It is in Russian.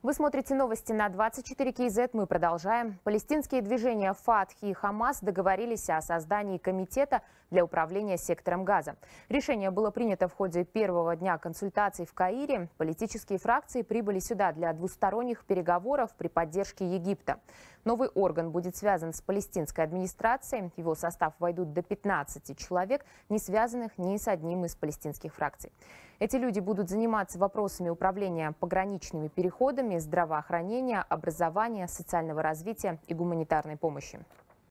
Вы смотрите новости на 24 КИЗ. Мы продолжаем. Палестинские движения ФАТХ и Хамас договорились о создании комитета для управления сектором газа. Решение было принято в ходе первого дня консультаций в Каире. Политические фракции прибыли сюда для двусторонних переговоров при поддержке Египта. Новый орган будет связан с палестинской администрацией. В его состав войдут до 15 человек, не связанных ни с одним из палестинских фракций. Эти люди будут заниматься вопросами управления пограничными переходами, здравоохранения, образования, социального развития и гуманитарной помощи.